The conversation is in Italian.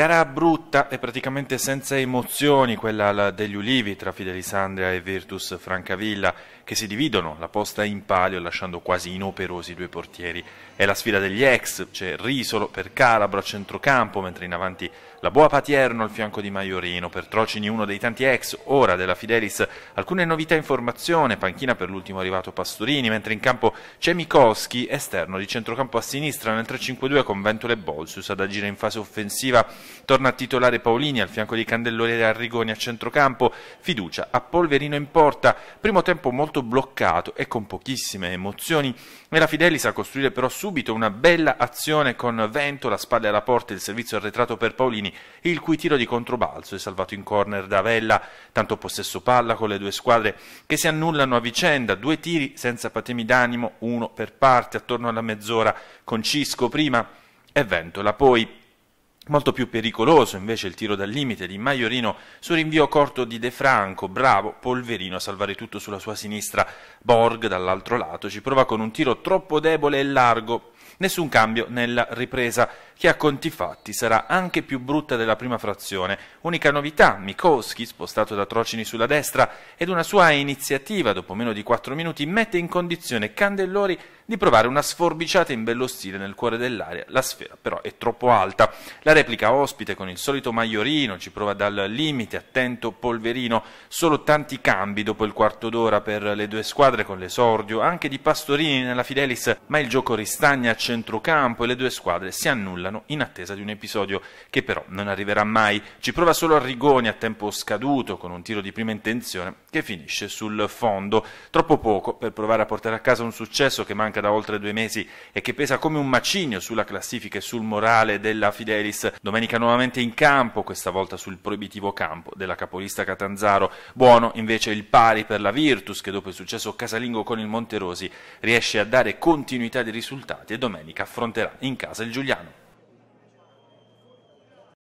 Gara brutta e praticamente senza emozioni quella degli Ulivi tra Fidelisandria e Virtus Francavilla che si dividono la posta in palio lasciando quasi inoperosi i due portieri. È la sfida degli ex, c'è Risolo per Calabro a centrocampo mentre in avanti la Boa Patierno al fianco di Maiorino, per Trocini uno dei tanti ex ora della Fidelis, alcune novità in formazione, panchina per l'ultimo arrivato Pastorini, mentre in campo c'è Mikoski, esterno di centrocampo a sinistra nel 3-5-2 con Ventole e Bolsius ad agire in fase offensiva Torna a titolare Paolini al fianco di Candellori e Arrigoni a centrocampo, fiducia a Polverino in porta, primo tempo molto bloccato e con pochissime emozioni. Nella Fidelis sa costruire però subito una bella azione con vento, la spalla alla porta e il servizio arretrato per Paolini, il cui tiro di controbalzo è salvato in corner da Vella, tanto possesso palla con le due squadre che si annullano a vicenda, due tiri senza patemi d'animo, uno per parte attorno alla mezz'ora, con Cisco prima e Ventola poi. Molto più pericoloso invece il tiro dal limite di Maiorino su rinvio corto di De Franco, bravo Polverino a salvare tutto sulla sua sinistra. Borg dall'altro lato ci prova con un tiro troppo debole e largo, Nessun cambio nella ripresa, che a conti fatti sarà anche più brutta della prima frazione. Unica novità, Mikowski, spostato da Trocini sulla destra, ed una sua iniziativa dopo meno di 4 minuti mette in condizione Candellori di provare una sforbiciata in bello stile nel cuore dell'area. La sfera però è troppo alta. La replica ospite con il solito Maiorino ci prova dal limite, attento Polverino. Solo tanti cambi dopo il quarto d'ora per le due squadre con l'esordio, anche di Pastorini nella Fidelis, ma il gioco ristagna a centrocampo e le due squadre si annullano in attesa di un episodio che però non arriverà mai. Ci prova solo Arrigoni a tempo scaduto con un tiro di prima intenzione che finisce sul fondo. Troppo poco per provare a portare a casa un successo che manca da oltre due mesi e che pesa come un macigno sulla classifica e sul morale della Fidelis. Domenica nuovamente in campo, questa volta sul proibitivo campo della capolista Catanzaro. Buono invece il pari per la Virtus che dopo il successo casalingo con il Monterosi riesce a dare continuità di risultati e domenica affronterà in casa il Giuliano.